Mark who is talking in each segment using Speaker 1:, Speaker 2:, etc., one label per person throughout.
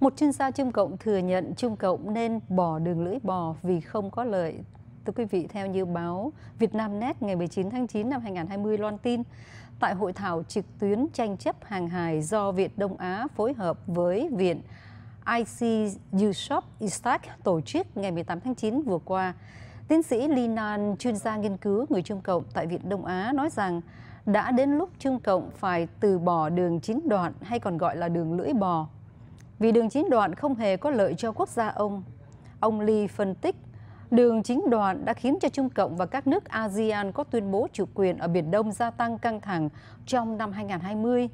Speaker 1: Một chuyên gia chim cộng thừa nhận chim cộng nên bỏ đường lưỡi bò vì không có lợi. Thưa quý vị, theo như báo Vietnamnet ngày 19 tháng 9 năm 2020 loan tin, tại hội thảo trực tuyến tranh chấp hàng hài do Viện Đông Á phối hợp với Viện IC UShop Istak tổ chức ngày 18 tháng 9 vừa qua, tiến sĩ Linan, chuyên gia nghiên cứu người Trung Cộng tại Viện Đông Á nói rằng đã đến lúc Trung Cộng phải từ bỏ đường chín đoạn hay còn gọi là đường lưỡi bò vì đường chín đoạn không hề có lợi cho quốc gia ông. Ông Lee phân tích, đường chính đoạn đã khiến cho Trung Cộng và các nước ASEAN có tuyên bố chủ quyền ở Biển Đông gia tăng căng thẳng trong năm 2020.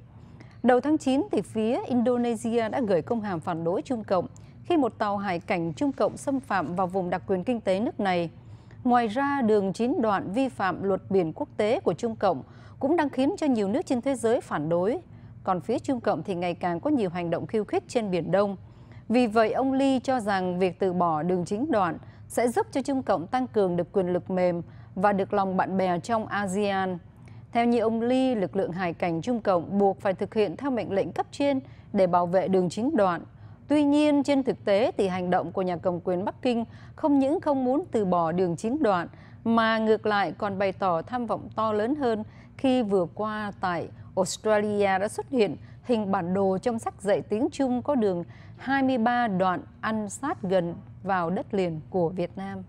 Speaker 1: Đầu tháng 9, thì phía Indonesia đã gửi công hàm phản đối Trung Cộng khi một tàu hải cảnh Trung Cộng xâm phạm vào vùng đặc quyền kinh tế nước này. Ngoài ra, đường chín đoạn vi phạm luật biển quốc tế của Trung Cộng cũng đang khiến cho nhiều nước trên thế giới phản đối còn phía Trung Cộng thì ngày càng có nhiều hành động khiêu khích trên Biển Đông. Vì vậy, ông Lee cho rằng việc từ bỏ đường chính đoạn sẽ giúp cho Trung Cộng tăng cường được quyền lực mềm và được lòng bạn bè trong ASEAN. Theo như ông Lee, lực lượng hải cảnh Trung Cộng buộc phải thực hiện theo mệnh lệnh cấp trên để bảo vệ đường chính đoạn. Tuy nhiên, trên thực tế thì hành động của nhà cầm quyền Bắc Kinh không những không muốn từ bỏ đường chính đoạn mà ngược lại còn bày tỏ tham vọng to lớn hơn khi vừa qua tại Australia đã xuất hiện hình bản đồ trong sách dạy tiếng Trung có đường 23 đoạn ăn sát gần vào đất liền của Việt Nam.